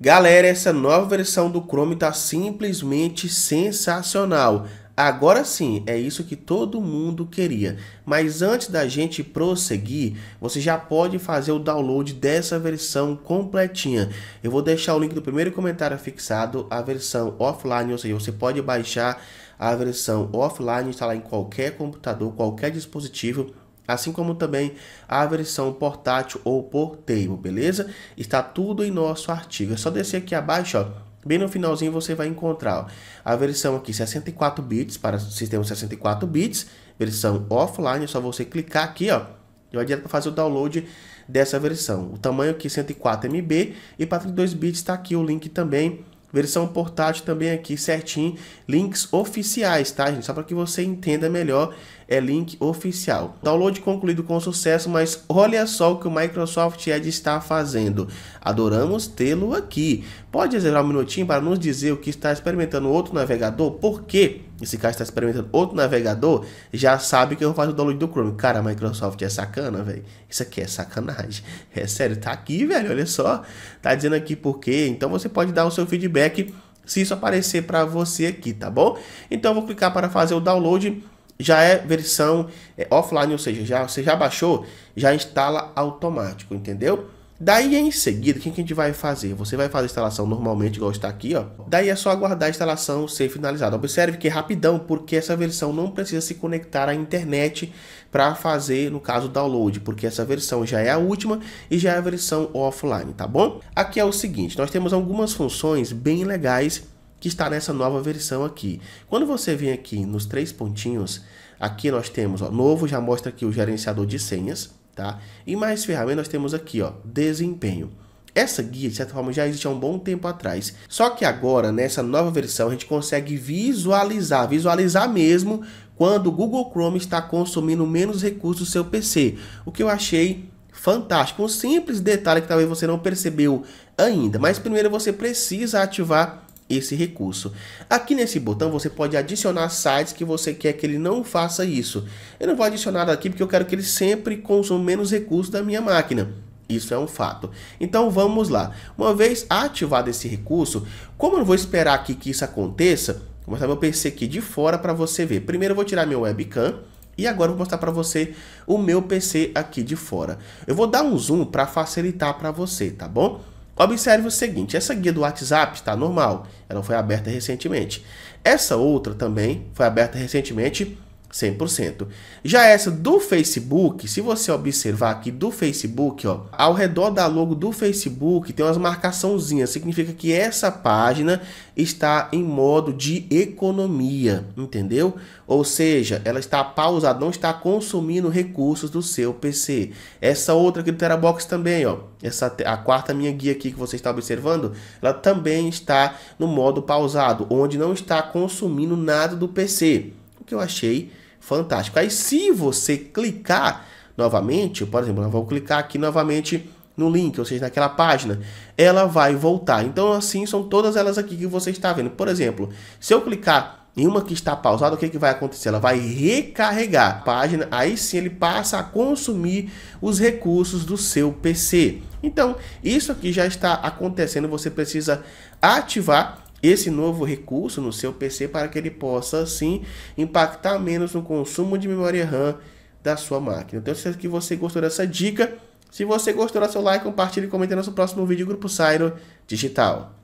Galera, essa nova versão do Chrome está simplesmente sensacional. Agora sim, é isso que todo mundo queria. Mas antes da gente prosseguir, você já pode fazer o download dessa versão completinha. Eu vou deixar o link do primeiro comentário fixado, a versão offline, ou seja, você pode baixar a versão offline, instalar em qualquer computador, qualquer dispositivo assim como também a versão portátil ou portable, beleza? Está tudo em nosso artigo. É só descer aqui abaixo, ó, Bem no finalzinho você vai encontrar ó, a versão aqui 64 bits para sistema 64 bits, versão offline, é só você clicar aqui, ó, e vai direto para fazer o download dessa versão. O tamanho aqui 104 MB e para 32 bits está aqui o link também. Versão portátil também aqui certinho, links oficiais, tá, gente? Só para que você entenda melhor é link oficial. Download concluído com sucesso, mas olha só o que o Microsoft Edge está fazendo. Adoramos tê-lo aqui. Pode reservar um minutinho para nos dizer o que está experimentando outro navegador? Por quê? Esse cara está experimentando outro navegador, já sabe que eu faço o download do Chrome. Cara, a Microsoft é sacana, velho. Isso aqui é sacanagem. É sério, tá aqui, velho, olha só. Tá dizendo aqui por quê. Então você pode dar o seu feedback se isso aparecer para você aqui, tá bom? Então eu vou clicar para fazer o download já é versão é, offline, ou seja, já, você já baixou, já instala automático, entendeu? Daí em seguida, o que a gente vai fazer? Você vai fazer a instalação normalmente, igual está aqui, ó. Daí é só aguardar a instalação ser finalizada. Observe que é rapidão, porque essa versão não precisa se conectar à internet para fazer, no caso, download, porque essa versão já é a última e já é a versão offline, tá bom? Aqui é o seguinte, nós temos algumas funções bem legais que está nessa nova versão aqui. Quando você vem aqui nos três pontinhos, aqui nós temos, ó, novo já mostra aqui o gerenciador de senhas, tá? E mais ferramentas nós temos aqui, ó, desempenho. Essa guia, de certa forma, já existe há um bom tempo atrás. Só que agora, nessa nova versão, a gente consegue visualizar, visualizar mesmo quando o Google Chrome está consumindo menos recursos do seu PC. O que eu achei fantástico. Um simples detalhe que talvez você não percebeu ainda. Mas primeiro você precisa ativar esse recurso. Aqui nesse botão você pode adicionar sites que você quer que ele não faça isso. Eu não vou adicionar aqui porque eu quero que ele sempre consuma menos recursos da minha máquina. Isso é um fato. Então vamos lá. Uma vez ativado esse recurso, como eu não vou esperar aqui que isso aconteça, vou mostrar meu PC aqui de fora para você ver. Primeiro eu vou tirar meu webcam. E agora eu vou mostrar para você o meu PC aqui de fora. Eu vou dar um zoom para facilitar para você, tá bom? Observe o seguinte, essa guia do WhatsApp está normal, ela foi aberta recentemente. Essa outra também foi aberta recentemente 100%. Já essa do Facebook, se você observar aqui do Facebook, ó, ao redor da logo do Facebook tem umas marcaçãozinhas, significa que essa página está em modo de economia, entendeu? Ou seja, ela está pausada, não está consumindo recursos do seu PC. Essa outra aqui do Terabox também, ó, essa a quarta minha guia aqui que você está observando, ela também está no modo pausado, onde não está consumindo nada do PC, o que eu achei fantástico. Aí se você clicar novamente, por exemplo, eu vou clicar aqui novamente no link, ou seja, naquela página, ela vai voltar. Então assim são todas elas aqui que você está vendo. Por exemplo, se eu clicar em uma que está pausada, o que, é que vai acontecer? Ela vai recarregar a página, aí sim ele passa a consumir os recursos do seu PC. Então, isso aqui já está acontecendo, você precisa ativar esse novo recurso no seu PC para que ele possa assim impactar menos no consumo de memória RAM da sua máquina. Então, espero que você gostou dessa dica. Se você gostou, dá seu like, compartilhe e comente no nosso próximo vídeo Grupo Sairo Digital.